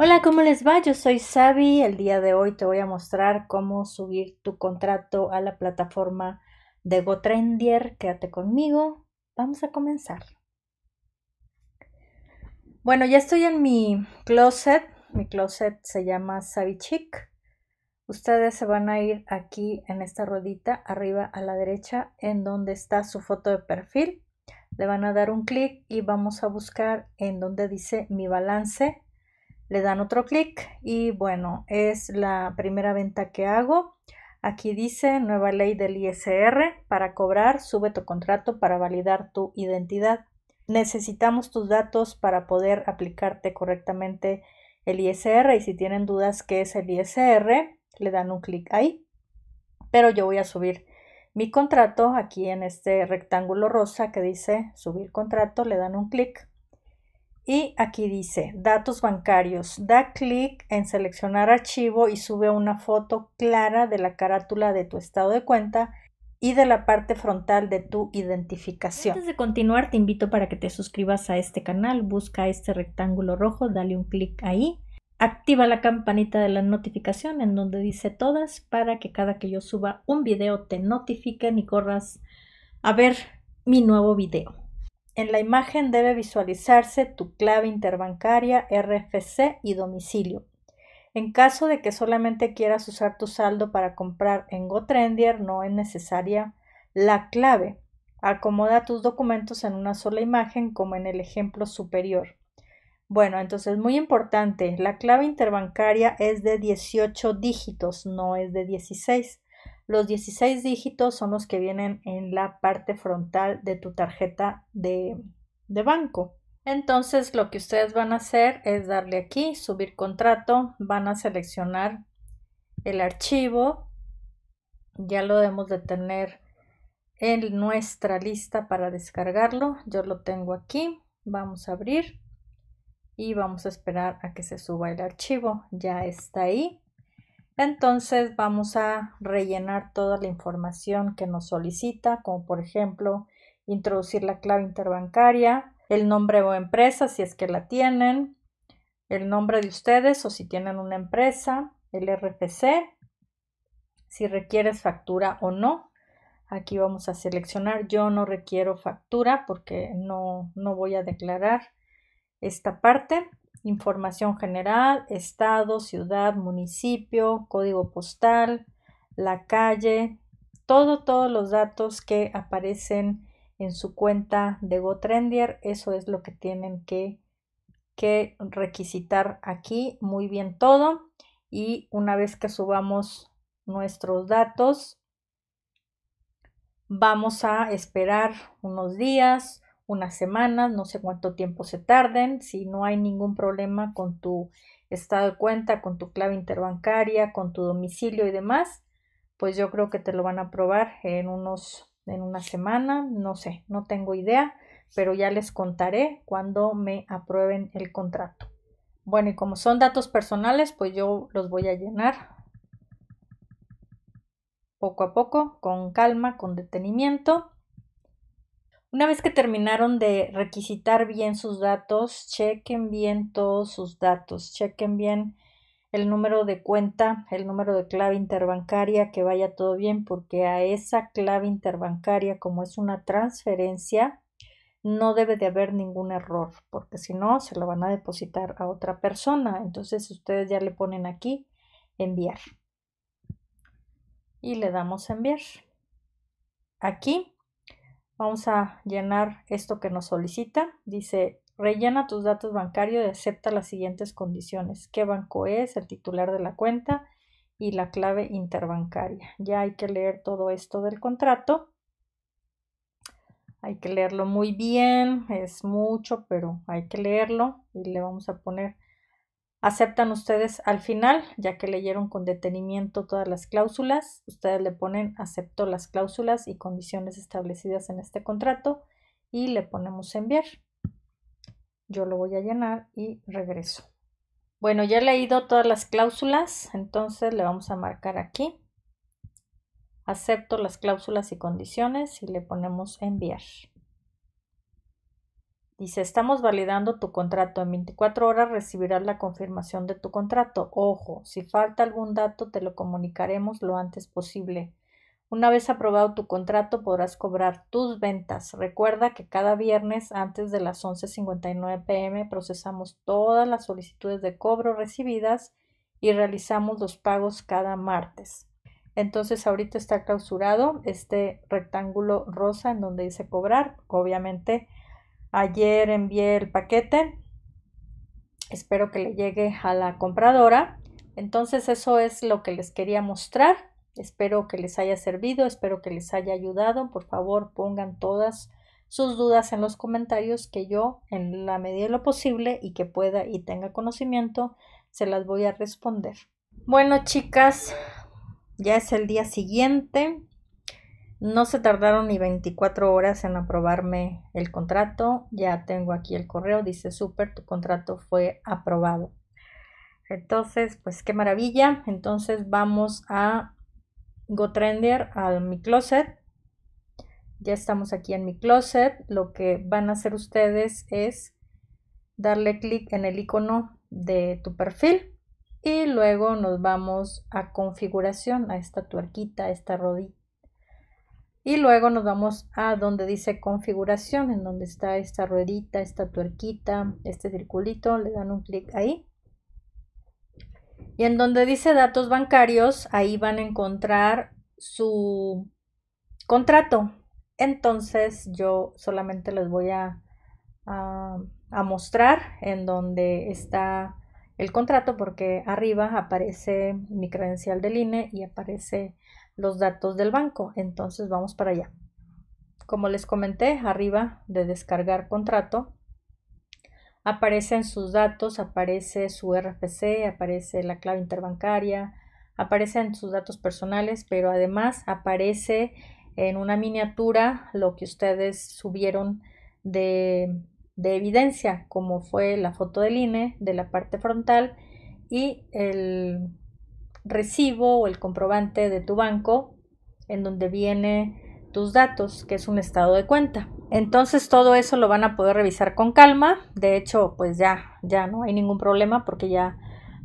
Hola, ¿cómo les va? Yo soy Savi. El día de hoy te voy a mostrar cómo subir tu contrato a la plataforma de GoTrendier. Quédate conmigo. Vamos a comenzar. Bueno, ya estoy en mi closet. Mi closet se llama Sabi Chic. Ustedes se van a ir aquí en esta ruedita arriba a la derecha en donde está su foto de perfil. Le van a dar un clic y vamos a buscar en donde dice mi balance le dan otro clic y bueno, es la primera venta que hago. Aquí dice nueva ley del ISR, para cobrar sube tu contrato para validar tu identidad. Necesitamos tus datos para poder aplicarte correctamente el ISR y si tienen dudas qué es el ISR, le dan un clic ahí. Pero yo voy a subir mi contrato aquí en este rectángulo rosa que dice subir contrato, le dan un clic y aquí dice, datos bancarios. Da clic en seleccionar archivo y sube una foto clara de la carátula de tu estado de cuenta y de la parte frontal de tu identificación. Antes de continuar, te invito para que te suscribas a este canal. Busca este rectángulo rojo, dale un clic ahí. Activa la campanita de la notificación en donde dice todas para que cada que yo suba un video te notifiquen y corras a ver mi nuevo video. En la imagen debe visualizarse tu clave interbancaria, RFC y domicilio. En caso de que solamente quieras usar tu saldo para comprar en GoTrendier, no es necesaria la clave. Acomoda tus documentos en una sola imagen como en el ejemplo superior. Bueno, entonces muy importante, la clave interbancaria es de 18 dígitos, no es de 16. Los 16 dígitos son los que vienen en la parte frontal de tu tarjeta de, de banco. Entonces lo que ustedes van a hacer es darle aquí, subir contrato, van a seleccionar el archivo, ya lo debemos de tener en nuestra lista para descargarlo, yo lo tengo aquí, vamos a abrir y vamos a esperar a que se suba el archivo, ya está ahí, entonces vamos a rellenar toda la información que nos solicita, como por ejemplo introducir la clave interbancaria, el nombre o empresa si es que la tienen, el nombre de ustedes o si tienen una empresa, el RFC, si requieres factura o no. Aquí vamos a seleccionar, yo no requiero factura porque no, no voy a declarar esta parte información general, estado, ciudad, municipio, código postal, la calle, todo, todos los datos que aparecen en su cuenta de GoTrendier, eso es lo que tienen que, que requisitar aquí, muy bien todo. Y una vez que subamos nuestros datos, vamos a esperar unos días, unas semanas, no sé cuánto tiempo se tarden, si no hay ningún problema con tu estado de cuenta, con tu clave interbancaria, con tu domicilio y demás, pues yo creo que te lo van a aprobar en unos en una semana, no sé, no tengo idea, pero ya les contaré cuando me aprueben el contrato. Bueno, y como son datos personales, pues yo los voy a llenar poco a poco, con calma, con detenimiento. Una vez que terminaron de requisitar bien sus datos, chequen bien todos sus datos, chequen bien el número de cuenta, el número de clave interbancaria, que vaya todo bien, porque a esa clave interbancaria, como es una transferencia, no debe de haber ningún error, porque si no, se lo van a depositar a otra persona. Entonces ustedes ya le ponen aquí enviar. Y le damos enviar. Aquí Vamos a llenar esto que nos solicita. Dice, rellena tus datos bancarios y acepta las siguientes condiciones. ¿Qué banco es? El titular de la cuenta y la clave interbancaria. Ya hay que leer todo esto del contrato. Hay que leerlo muy bien. Es mucho, pero hay que leerlo. Y le vamos a poner aceptan ustedes al final, ya que leyeron con detenimiento todas las cláusulas, ustedes le ponen acepto las cláusulas y condiciones establecidas en este contrato y le ponemos enviar. Yo lo voy a llenar y regreso. Bueno, ya he leído todas las cláusulas, entonces le vamos a marcar aquí. Acepto las cláusulas y condiciones y le ponemos enviar. Dice, estamos validando tu contrato. En 24 horas recibirás la confirmación de tu contrato. Ojo, si falta algún dato, te lo comunicaremos lo antes posible. Una vez aprobado tu contrato, podrás cobrar tus ventas. Recuerda que cada viernes antes de las 11.59 pm procesamos todas las solicitudes de cobro recibidas y realizamos los pagos cada martes. Entonces ahorita está clausurado este rectángulo rosa en donde dice cobrar. Obviamente Ayer envié el paquete. Espero que le llegue a la compradora. Entonces eso es lo que les quería mostrar. Espero que les haya servido, espero que les haya ayudado. Por favor, pongan todas sus dudas en los comentarios que yo, en la medida de lo posible y que pueda y tenga conocimiento, se las voy a responder. Bueno, chicas, ya es el día siguiente. No se tardaron ni 24 horas en aprobarme el contrato. Ya tengo aquí el correo, dice súper, tu contrato fue aprobado. Entonces, pues qué maravilla. Entonces vamos a GoTrender, a mi closet. Ya estamos aquí en mi closet. Lo que van a hacer ustedes es darle clic en el icono de tu perfil y luego nos vamos a configuración, a esta tuerquita, a esta rodita. Y luego nos vamos a donde dice configuración, en donde está esta ruedita, esta tuerquita, este circulito, le dan un clic ahí. Y en donde dice datos bancarios, ahí van a encontrar su contrato. Entonces yo solamente les voy a, a, mostrar en donde está el contrato porque arriba aparece mi credencial del INE y aparece los datos del banco. Entonces vamos para allá. Como les comenté, arriba de descargar contrato, aparecen sus datos, aparece su RFC, aparece la clave interbancaria, aparecen sus datos personales, pero además aparece en una miniatura lo que ustedes subieron de, de evidencia, como fue la foto del INE de la parte frontal y el, recibo o el comprobante de tu banco en donde viene tus datos, que es un estado de cuenta. Entonces todo eso lo van a poder revisar con calma. De hecho, pues ya, ya no hay ningún problema porque ya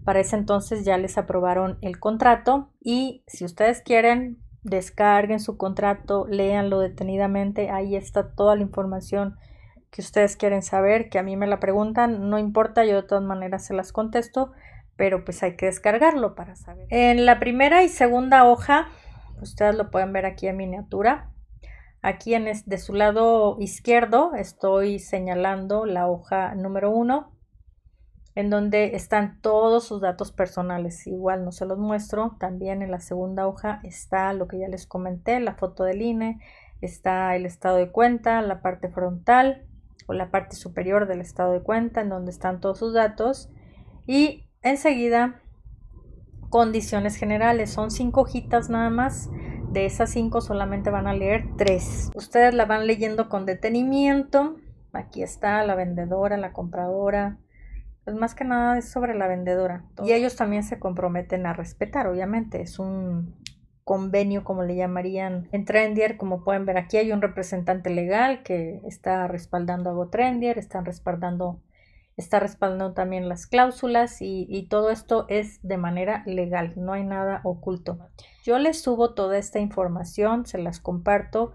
para ese entonces ya les aprobaron el contrato y si ustedes quieren, descarguen su contrato, léanlo detenidamente. Ahí está toda la información que ustedes quieren saber, que a mí me la preguntan, no importa, yo de todas maneras se las contesto pero pues hay que descargarlo para saber. En la primera y segunda hoja, ustedes lo pueden ver aquí en miniatura. Aquí en de su lado izquierdo estoy señalando la hoja número 1, en donde están todos sus datos personales. Igual no se los muestro. También en la segunda hoja está lo que ya les comenté, la foto del INE, está el estado de cuenta, la parte frontal o la parte superior del estado de cuenta, en donde están todos sus datos. Y Enseguida, condiciones generales. Son cinco hojitas nada más. De esas cinco solamente van a leer tres. Ustedes la van leyendo con detenimiento. Aquí está la vendedora, la compradora. Pues más que nada es sobre la vendedora. Y ellos también se comprometen a respetar, obviamente. Es un convenio, como le llamarían en Trendier. Como pueden ver aquí hay un representante legal que está respaldando a GoTrendier, están respaldando está respaldando también las cláusulas y, todo esto es de manera legal, no hay nada oculto. Yo les subo toda esta información, se las comparto,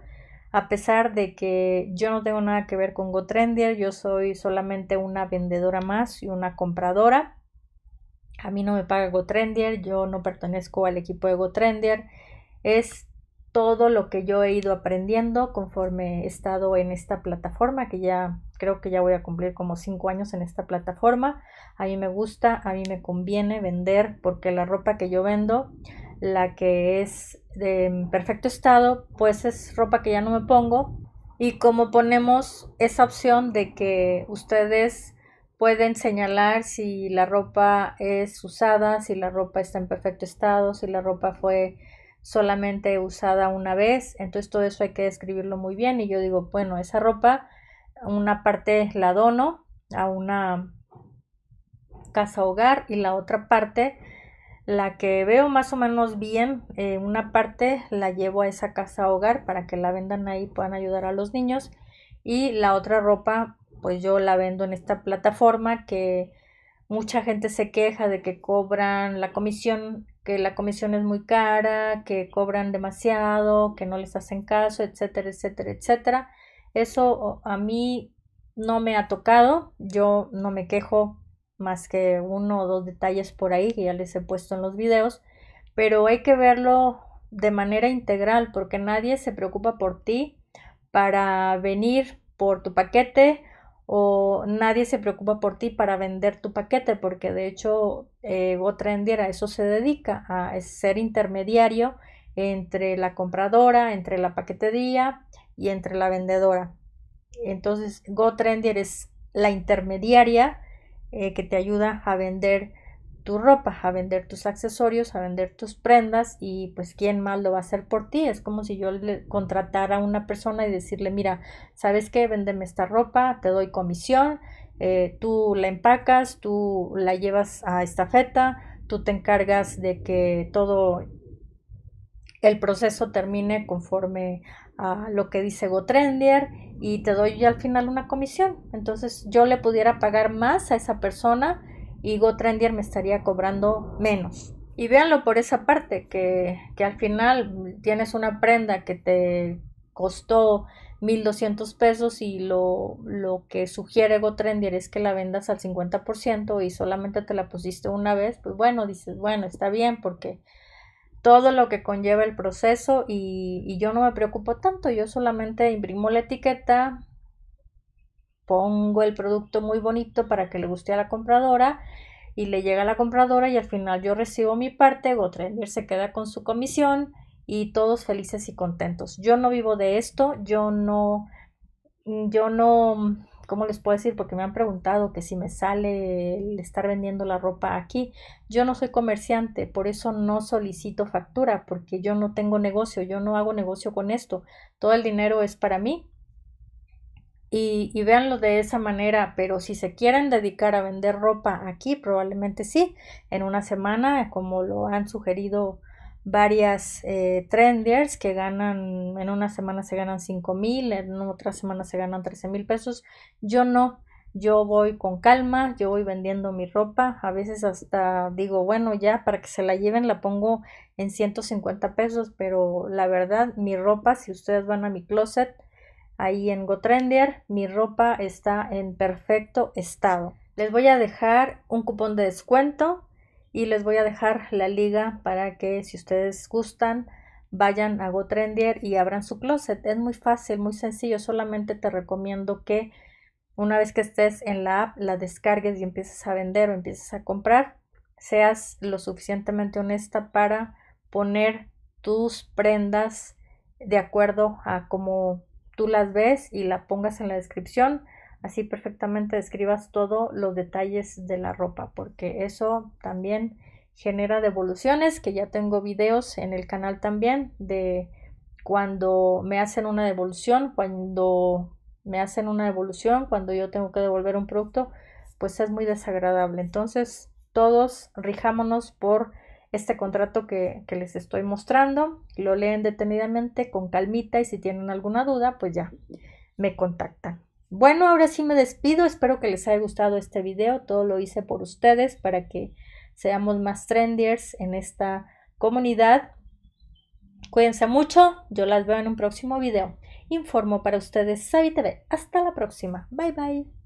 a pesar de que yo no tengo nada que ver con GoTrendier, yo soy solamente una vendedora más y una compradora. A mí no me paga GoTrendier, yo no pertenezco al equipo de GoTrendier. Es todo lo que yo he ido aprendiendo conforme he estado en esta plataforma, que ya creo que ya voy a cumplir como cinco años en esta plataforma. A mí me gusta, a mí me conviene vender porque la ropa que yo vendo, la que es de perfecto estado, pues es ropa que ya no me pongo. Y como ponemos esa opción de que ustedes pueden señalar si la ropa es usada, si la ropa está en perfecto estado, si la ropa fue solamente usada una vez, entonces todo eso hay que describirlo muy bien y yo digo, bueno, esa ropa, una parte la dono a una casa hogar y la otra parte la que veo más o menos bien, eh, una parte la llevo a esa casa hogar para que la vendan ahí, puedan ayudar a los niños y la otra ropa pues yo la vendo en esta plataforma que mucha gente se queja de que cobran la comisión que la comisión es muy cara, que cobran demasiado, que no les hacen caso, etcétera, etcétera, etcétera. Eso a mí no me ha tocado, yo no me quejo más que uno o dos detalles por ahí que ya les he puesto en los videos, pero hay que verlo de manera integral porque nadie se preocupa por ti para venir por tu paquete o nadie se preocupa por ti para vender tu paquete, porque de hecho GoTrendier eh, a eso se dedica, a ser intermediario entre la compradora, entre la paquetería y entre la vendedora. Entonces, GoTrendier es la intermediaria eh, que te ayuda a vender tu ropa, a vender tus accesorios, a vender tus prendas y pues quién más lo va a hacer por ti. Es como si yo le contratara a una persona y decirle, mira, ¿sabes qué? Véndeme esta ropa, te doy comisión, eh, tú la empacas, tú la llevas a esta feta tú te encargas de que todo el proceso termine conforme a lo que dice Gotrendier y te doy al final una comisión. Entonces yo le pudiera pagar más a esa persona y GoTrendier me estaría cobrando menos. Y véanlo por esa parte, que, que al final tienes una prenda que te costó 1.200 pesos y lo, lo que sugiere GoTrendier es que la vendas al 50% y solamente te la pusiste una vez, pues bueno, dices, bueno, está bien porque todo lo que conlleva el proceso y, y yo no me preocupo tanto, yo solamente imprimo la etiqueta, pongo el producto muy bonito para que le guste a la compradora y le llega a la compradora y al final yo recibo mi parte, Gotrendier se queda con su comisión y todos felices y contentos. Yo no vivo de esto, yo no, yo no, ¿cómo les puedo decir? Porque me han preguntado que si me sale el estar vendiendo la ropa aquí. Yo no soy comerciante, por eso no solicito factura, porque yo no tengo negocio, yo no hago negocio con esto. Todo el dinero es para mí y, véanlo de esa manera, pero si se quieren dedicar a vender ropa aquí, probablemente sí, en una semana, como lo han sugerido varias eh, trenders que ganan, en una semana se ganan 5 mil, en otra semana se ganan 13 mil pesos. Yo no, yo voy con calma, yo voy vendiendo mi ropa, a veces hasta digo, bueno, ya para que se la lleven la pongo en 150 pesos, pero la verdad, mi ropa, si ustedes van a mi closet, ahí en Gotrendier Mi ropa está en perfecto estado. Les voy a dejar un cupón de descuento y les voy a dejar la liga para que si ustedes gustan vayan a GoTrendier y abran su closet. Es muy fácil, muy sencillo. Solamente te recomiendo que una vez que estés en la app la descargues y empieces a vender o empieces a comprar, seas lo suficientemente honesta para poner tus prendas de acuerdo a cómo tú las ves y la pongas en la descripción. Así perfectamente describas todos los detalles de la ropa, porque eso también genera devoluciones, que ya tengo videos en el canal también de cuando me hacen una devolución, cuando me hacen una devolución, cuando yo tengo que devolver un producto, pues es muy desagradable. Entonces, todos rijámonos por este contrato que, les estoy mostrando, lo leen detenidamente con calmita y si tienen alguna duda, pues ya me contactan. Bueno, ahora sí me despido, espero que les haya gustado este video, todo lo hice por ustedes para que seamos más trendiers en esta comunidad. Cuídense mucho, yo las veo en un próximo video. Informo para ustedes Savi TV. Hasta la próxima. Bye bye.